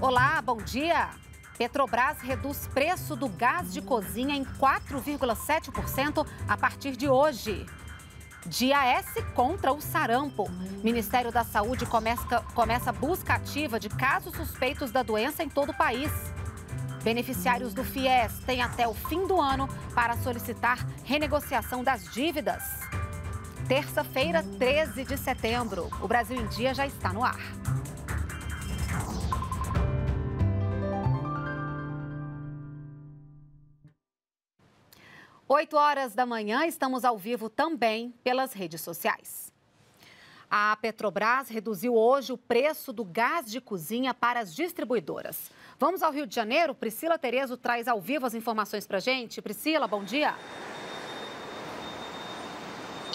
Olá, bom dia. Petrobras reduz preço do gás de cozinha em 4,7% a partir de hoje. Dia S contra o sarampo. Ministério da Saúde começa, começa busca ativa de casos suspeitos da doença em todo o país. Beneficiários do FIES têm até o fim do ano para solicitar renegociação das dívidas. Terça-feira, 13 de setembro. O Brasil em Dia já está no ar. 8 horas da manhã, estamos ao vivo também pelas redes sociais. A Petrobras reduziu hoje o preço do gás de cozinha para as distribuidoras. Vamos ao Rio de Janeiro? Priscila Terezo traz ao vivo as informações para gente. Priscila, bom dia. Bom dia.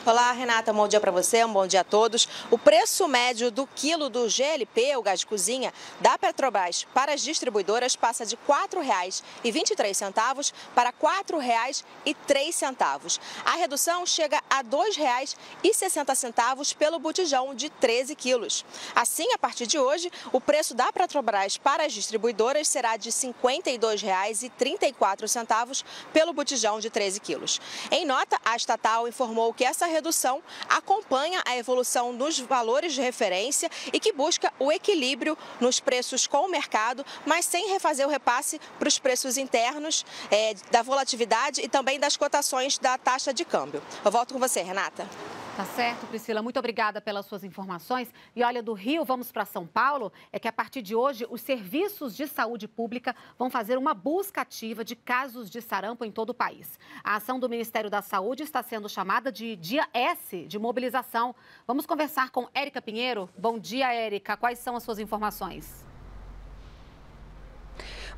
Olá, Renata, um bom dia para você, um bom dia a todos. O preço médio do quilo do GLP, o gás de cozinha, da Petrobras para as distribuidoras passa de R$ 4,23 para R$ 4,03. A redução chega a R$ 2,60 pelo botijão de 13 quilos. Assim, a partir de hoje, o preço da Petrobras para as distribuidoras será de R$ 52,34 pelo botijão de 13 quilos. Em nota, a estatal informou que essa redução acompanha a evolução dos valores de referência e que busca o equilíbrio nos preços com o mercado, mas sem refazer o repasse para os preços internos é, da volatilidade e também das cotações da taxa de câmbio. Eu volto com você, Renata. Tá certo, Priscila. Muito obrigada pelas suas informações. E olha, do Rio, vamos para São Paulo. É que a partir de hoje, os serviços de saúde pública vão fazer uma busca ativa de casos de sarampo em todo o país. A ação do Ministério da Saúde está sendo chamada de Dia S de mobilização. Vamos conversar com Érica Pinheiro. Bom dia, Érica. Quais são as suas informações?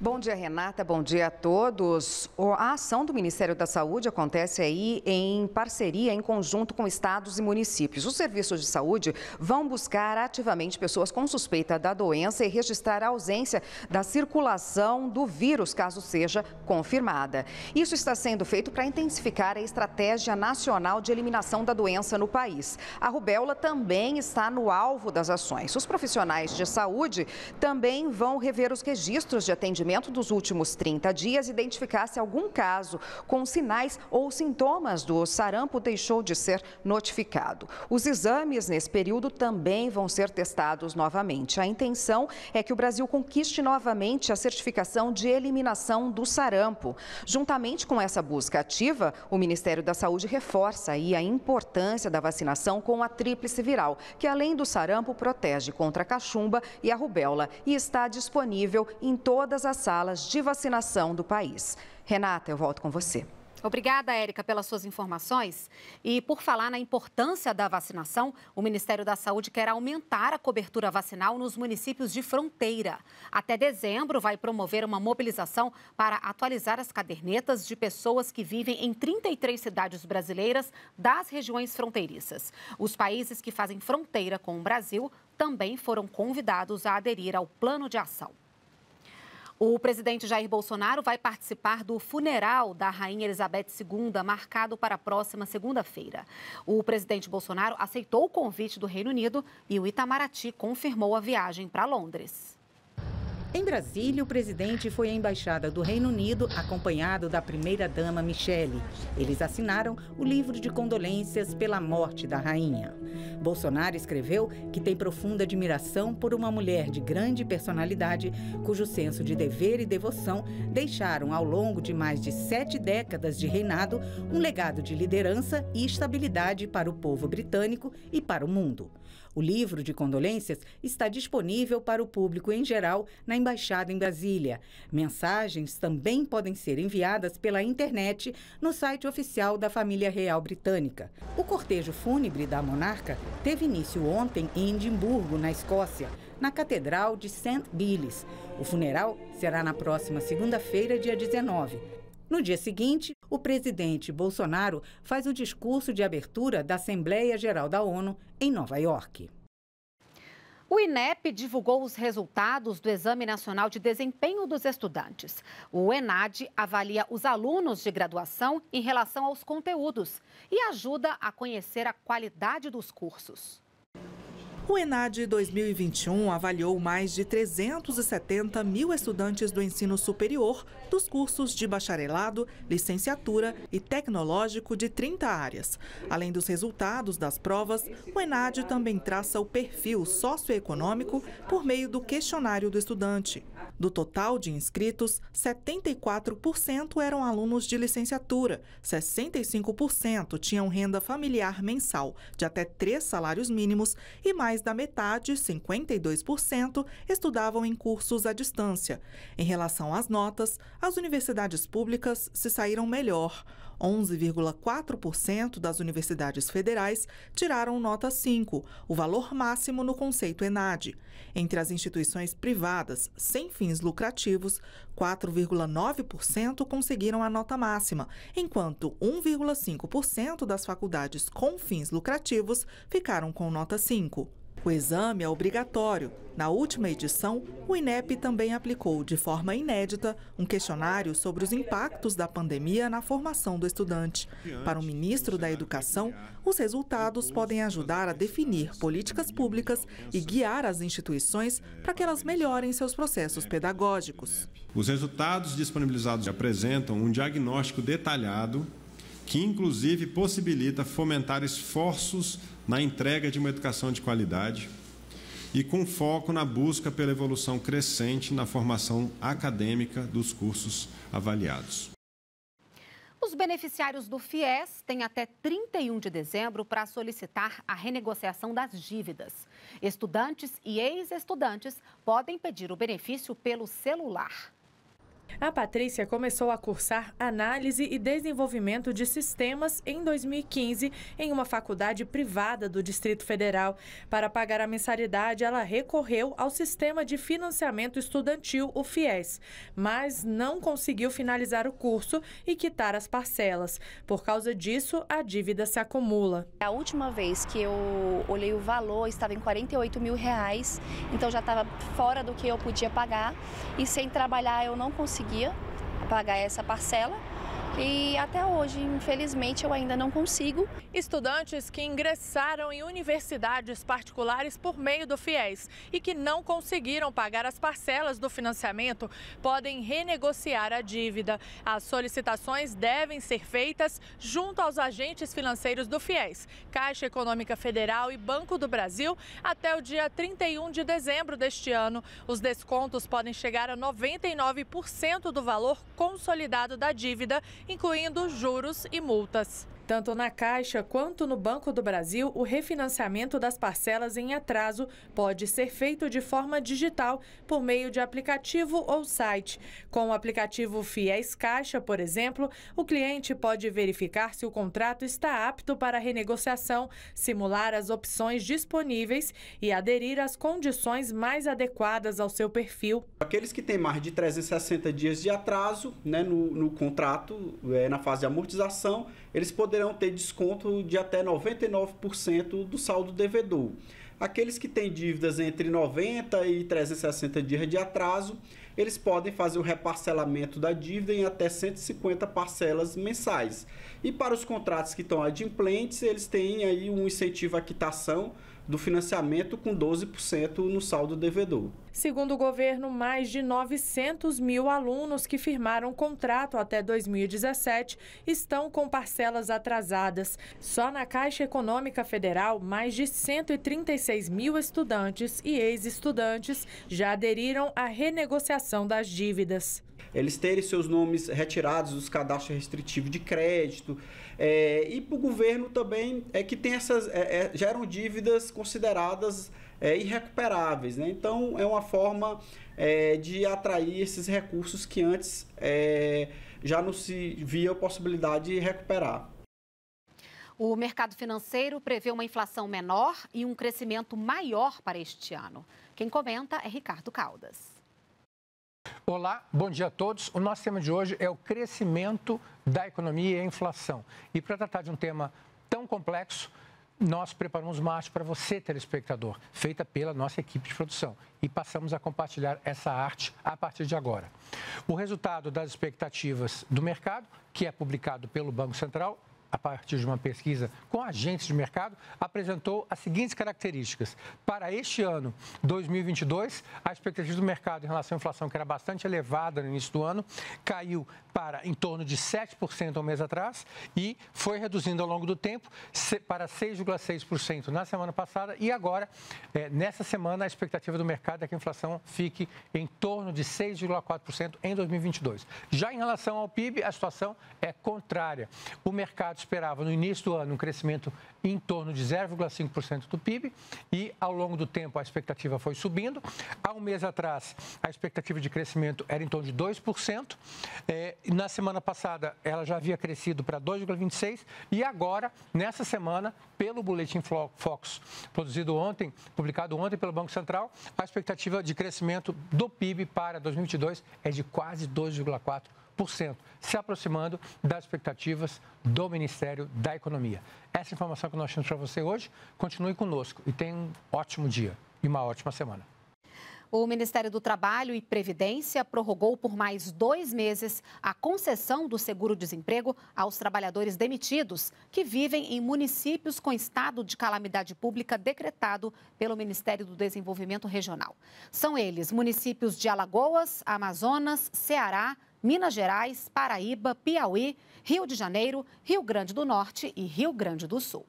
Bom dia, Renata. Bom dia a todos. A ação do Ministério da Saúde acontece aí em parceria, em conjunto com estados e municípios. Os serviços de saúde vão buscar ativamente pessoas com suspeita da doença e registrar a ausência da circulação do vírus, caso seja confirmada. Isso está sendo feito para intensificar a estratégia nacional de eliminação da doença no país. A rubéola também está no alvo das ações. Os profissionais de saúde também vão rever os registros de atendimento atendimento dos últimos 30 dias identificasse algum caso com sinais ou sintomas do sarampo, deixou de ser notificado. Os exames nesse período também vão ser testados novamente. A intenção é que o Brasil conquiste novamente a certificação de eliminação do sarampo. Juntamente com essa busca ativa, o Ministério da Saúde reforça aí a importância da vacinação com a tríplice viral, que além do sarampo protege contra a cachumba e a rubéola e está disponível em todas as das salas de vacinação do país. Renata, eu volto com você. Obrigada, Érica, pelas suas informações. E por falar na importância da vacinação, o Ministério da Saúde quer aumentar a cobertura vacinal nos municípios de fronteira. Até dezembro, vai promover uma mobilização para atualizar as cadernetas de pessoas que vivem em 33 cidades brasileiras das regiões fronteiriças. Os países que fazem fronteira com o Brasil também foram convidados a aderir ao plano de ação. O presidente Jair Bolsonaro vai participar do funeral da Rainha Elizabeth II, marcado para a próxima segunda-feira. O presidente Bolsonaro aceitou o convite do Reino Unido e o Itamaraty confirmou a viagem para Londres. Em Brasília, o presidente foi à Embaixada do Reino Unido, acompanhado da primeira-dama Michele. Eles assinaram o livro de condolências pela morte da rainha. Bolsonaro escreveu que tem profunda admiração por uma mulher de grande personalidade, cujo senso de dever e devoção deixaram, ao longo de mais de sete décadas de reinado, um legado de liderança e estabilidade para o povo britânico e para o mundo. O livro de condolências está disponível para o público em geral na Embaixada em Brasília. Mensagens também podem ser enviadas pela internet no site oficial da família real britânica. O cortejo fúnebre da monarca teve início ontem em Edimburgo, na Escócia, na Catedral de St. Billis. O funeral será na próxima segunda-feira, dia 19. No dia seguinte, o presidente Bolsonaro faz o discurso de abertura da Assembleia Geral da ONU em Nova York. O INEP divulgou os resultados do Exame Nacional de Desempenho dos Estudantes. O ENAD avalia os alunos de graduação em relação aos conteúdos e ajuda a conhecer a qualidade dos cursos. O ENAD 2021 avaliou mais de 370 mil estudantes do ensino superior dos cursos de bacharelado, licenciatura e tecnológico de 30 áreas. Além dos resultados das provas, o ENAD também traça o perfil socioeconômico por meio do questionário do estudante. Do total de inscritos, 74% eram alunos de licenciatura, 65% tinham renda familiar mensal de até três salários mínimos e mais mais da metade, 52%, estudavam em cursos à distância. Em relação às notas, as universidades públicas se saíram melhor. 11,4% das universidades federais tiraram nota 5, o valor máximo no conceito ENAD. Entre as instituições privadas sem fins lucrativos, 4,9% conseguiram a nota máxima, enquanto 1,5% das faculdades com fins lucrativos ficaram com nota 5. O exame é obrigatório. Na última edição, o INEP também aplicou, de forma inédita, um questionário sobre os impactos da pandemia na formação do estudante. Para o ministro da Educação, os resultados podem ajudar a definir políticas públicas e guiar as instituições para que elas melhorem seus processos pedagógicos. Os resultados disponibilizados apresentam um diagnóstico detalhado que inclusive possibilita fomentar esforços na entrega de uma educação de qualidade e com foco na busca pela evolução crescente na formação acadêmica dos cursos avaliados. Os beneficiários do FIES têm até 31 de dezembro para solicitar a renegociação das dívidas. Estudantes e ex-estudantes podem pedir o benefício pelo celular. A Patrícia começou a cursar Análise e Desenvolvimento de Sistemas em 2015 em uma faculdade privada do Distrito Federal. Para pagar a mensalidade, ela recorreu ao Sistema de Financiamento Estudantil, o FIES, mas não conseguiu finalizar o curso e quitar as parcelas. Por causa disso, a dívida se acumula. A última vez que eu olhei o valor, estava em 48 mil reais, então já estava fora do que eu podia pagar e sem trabalhar eu não consegui conseguia pagar essa parcela e até hoje, infelizmente, eu ainda não consigo. Estudantes que ingressaram em universidades particulares por meio do FIES e que não conseguiram pagar as parcelas do financiamento podem renegociar a dívida. As solicitações devem ser feitas junto aos agentes financeiros do FIES, Caixa Econômica Federal e Banco do Brasil até o dia 31 de dezembro deste ano. Os descontos podem chegar a 99% do valor consolidado da dívida incluindo juros e multas. Tanto na Caixa quanto no Banco do Brasil, o refinanciamento das parcelas em atraso pode ser feito de forma digital por meio de aplicativo ou site. Com o aplicativo Fies Caixa, por exemplo, o cliente pode verificar se o contrato está apto para renegociação, simular as opções disponíveis e aderir às condições mais adequadas ao seu perfil. Aqueles que têm mais de 360 dias de atraso né, no, no contrato, é, na fase de amortização, eles poderão ter desconto de até 99% do saldo devedor. Aqueles que têm dívidas entre 90 e 360 dias de atraso, eles podem fazer o reparcelamento da dívida em até 150 parcelas mensais. E para os contratos que estão adimplentes, eles têm aí um incentivo à quitação do financiamento com 12% no saldo devedor. Segundo o governo, mais de 900 mil alunos que firmaram contrato até 2017 estão com parcelas atrasadas. Só na Caixa Econômica Federal, mais de 136 mil estudantes e ex-estudantes já aderiram à renegociação das dívidas eles terem seus nomes retirados dos cadastros restritivos de crédito. É, e para o governo também é que tem essas. É, é geram dívidas consideradas é, irrecuperáveis. Né? Então é uma forma é, de atrair esses recursos que antes já não se via a possibilidade de recuperar. O mercado financeiro prevê uma inflação menor e um crescimento maior para este ano. Quem comenta é Ricardo Caldas. Olá, bom dia a todos. O nosso tema de hoje é o crescimento da economia e a inflação. E para tratar de um tema tão complexo, nós preparamos uma arte para você, telespectador, feita pela nossa equipe de produção. E passamos a compartilhar essa arte a partir de agora. O resultado das expectativas do mercado, que é publicado pelo Banco Central, a partir de uma pesquisa com agentes de mercado, apresentou as seguintes características. Para este ano, 2022, a expectativa do mercado em relação à inflação, que era bastante elevada no início do ano, caiu para em torno de 7% um mês atrás e foi reduzindo ao longo do tempo para 6,6% na semana passada e agora, é, nessa semana, a expectativa do mercado é que a inflação fique em torno de 6,4% em 2022. Já em relação ao PIB, a situação é contrária. O mercado esperava no início do ano um crescimento em torno de 0,5% do PIB e ao longo do tempo a expectativa foi subindo. Há um mês atrás a expectativa de crescimento era em torno de 2%. É, na semana passada ela já havia crescido para 2,26% e agora, nessa semana, pelo boletim Fox produzido ontem, publicado ontem pelo Banco Central, a expectativa de crescimento do PIB para 2022 é de quase 2,4% se aproximando das expectativas do Ministério da Economia. Essa informação que nós temos para você hoje, continue conosco e tenha um ótimo dia e uma ótima semana. O Ministério do Trabalho e Previdência prorrogou por mais dois meses a concessão do seguro-desemprego aos trabalhadores demitidos que vivem em municípios com estado de calamidade pública decretado pelo Ministério do Desenvolvimento Regional. São eles municípios de Alagoas, Amazonas, Ceará, Minas Gerais, Paraíba, Piauí, Rio de Janeiro, Rio Grande do Norte e Rio Grande do Sul.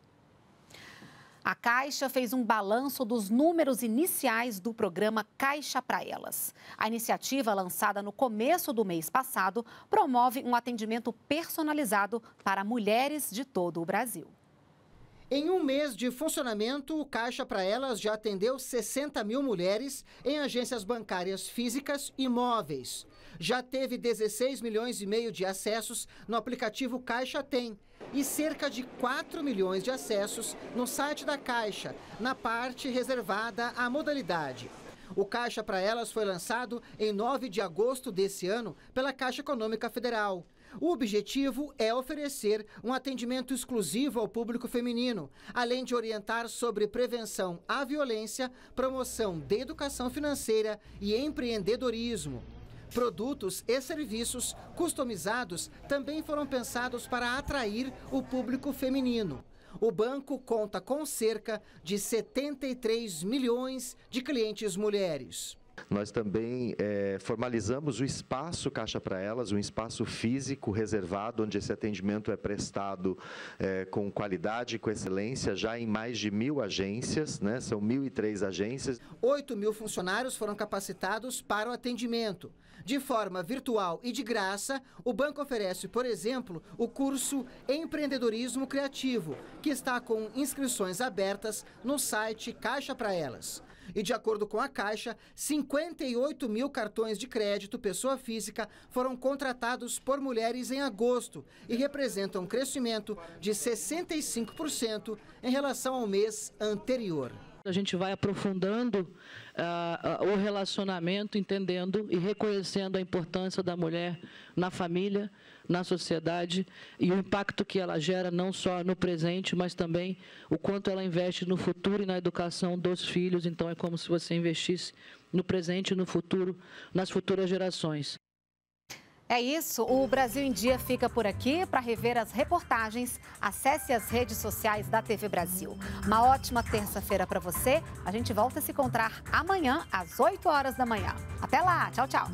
A Caixa fez um balanço dos números iniciais do programa Caixa para Elas. A iniciativa, lançada no começo do mês passado, promove um atendimento personalizado para mulheres de todo o Brasil. Em um mês de funcionamento, o Caixa para Elas já atendeu 60 mil mulheres em agências bancárias físicas e móveis. Já teve 16 milhões e meio de acessos no aplicativo Caixa Tem e cerca de 4 milhões de acessos no site da Caixa, na parte reservada à modalidade. O Caixa para Elas foi lançado em 9 de agosto desse ano pela Caixa Econômica Federal. O objetivo é oferecer um atendimento exclusivo ao público feminino, além de orientar sobre prevenção à violência, promoção de educação financeira e empreendedorismo. Produtos e serviços customizados também foram pensados para atrair o público feminino. O banco conta com cerca de 73 milhões de clientes mulheres. Nós também é, formalizamos o espaço Caixa para Elas, um espaço físico reservado, onde esse atendimento é prestado é, com qualidade, com excelência, já em mais de mil agências, né? são 1.003 agências. 8 mil funcionários foram capacitados para o atendimento. De forma virtual e de graça, o banco oferece, por exemplo, o curso Empreendedorismo Criativo, que está com inscrições abertas no site Caixa para Elas. E de acordo com a Caixa, 58 mil cartões de crédito pessoa física foram contratados por mulheres em agosto e representam um crescimento de 65% em relação ao mês anterior a gente vai aprofundando ah, ah, o relacionamento, entendendo e reconhecendo a importância da mulher na família, na sociedade e o impacto que ela gera não só no presente, mas também o quanto ela investe no futuro e na educação dos filhos. Então, é como se você investisse no presente e no futuro, nas futuras gerações. É isso, o Brasil em Dia fica por aqui. Para rever as reportagens, acesse as redes sociais da TV Brasil. Uma ótima terça-feira para você. A gente volta a se encontrar amanhã às 8 horas da manhã. Até lá, tchau, tchau.